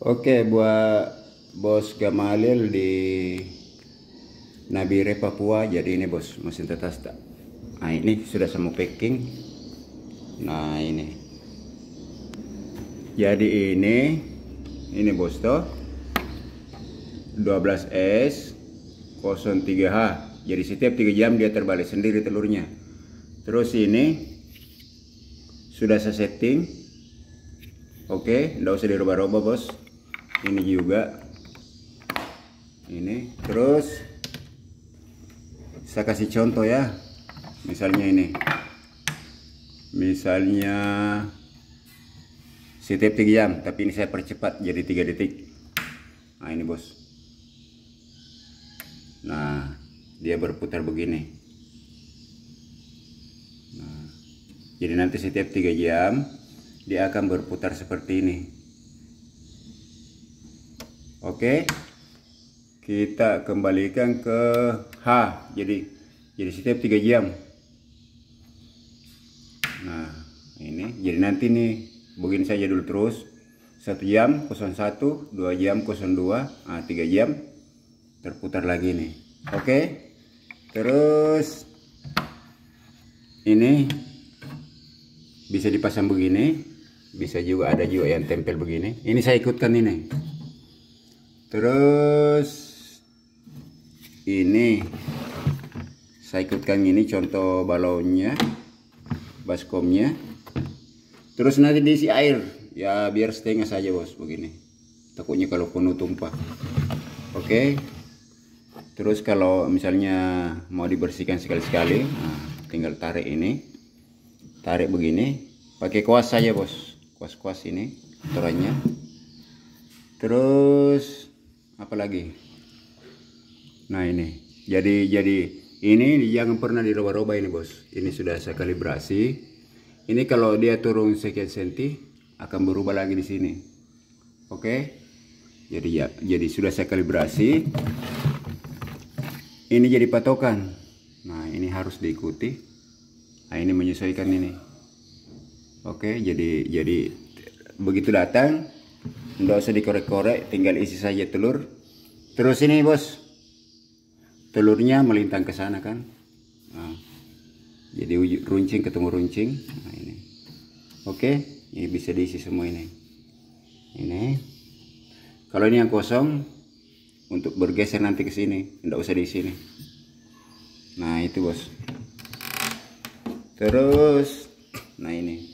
Oke, buat Bos Gamalil di Nabire Papua. Jadi ini Bos mesin tetas tak. Nah, ini sudah sama packing. Nah, ini. Jadi ini ini Bos toh 12S 03H. Jadi setiap 3 jam dia terbalik sendiri telurnya. Terus ini sudah saya setting. Oke, okay, enggak usah dirubah-rubah, Bos ini juga ini terus saya kasih contoh ya misalnya ini misalnya setiap tiga jam tapi ini saya percepat jadi tiga detik nah ini bos nah dia berputar begini nah, jadi nanti setiap tiga jam dia akan berputar seperti ini Oke. Kita kembalikan ke H. Jadi jadi setiap 3 jam. Nah, ini jadi nanti nih begini saja dulu terus. 1 jam 01, 2 jam 02, nah 3 jam terputar lagi nih. Oke. Terus ini bisa dipasang begini bisa juga ada juga yang tempel begini ini saya ikutkan ini terus ini saya ikutkan ini contoh balonnya baskomnya terus nanti diisi air ya biar setengah saja bos begini takutnya kalau penuh tumpah oke terus kalau misalnya mau dibersihkan sekali-sekali nah, tinggal tarik ini tarik begini pakai kuas saja bos kuas-kuas ini aturannya terus apalagi nah ini jadi jadi ini jangan pernah diubah-ubah ini bos ini sudah saya kalibrasi ini kalau dia turun sekian senti akan berubah lagi di sini oke okay? jadi ya jadi sudah saya kalibrasi ini jadi patokan nah ini harus diikuti nah ini menyesuaikan ini oke okay? jadi jadi begitu datang nggak usah dikorek-korek tinggal isi saja telur terus ini bos telurnya melintang ke sana kan nah, jadi runcing ketemu runcing nah, ini oke ini bisa diisi semua ini ini kalau ini yang kosong untuk bergeser nanti ke sini nggak usah diisi nih nah itu bos terus nah ini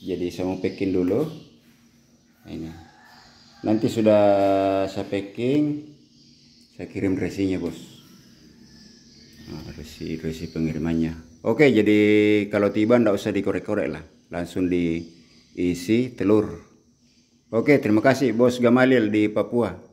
jadi saya mau packing dulu nah, ini nanti sudah saya packing saya kirim resinya bos nah, resi resi pengirimannya oke jadi kalau tiba ndak usah dikorek-korek lah langsung diisi telur oke terima kasih bos Gamalil di Papua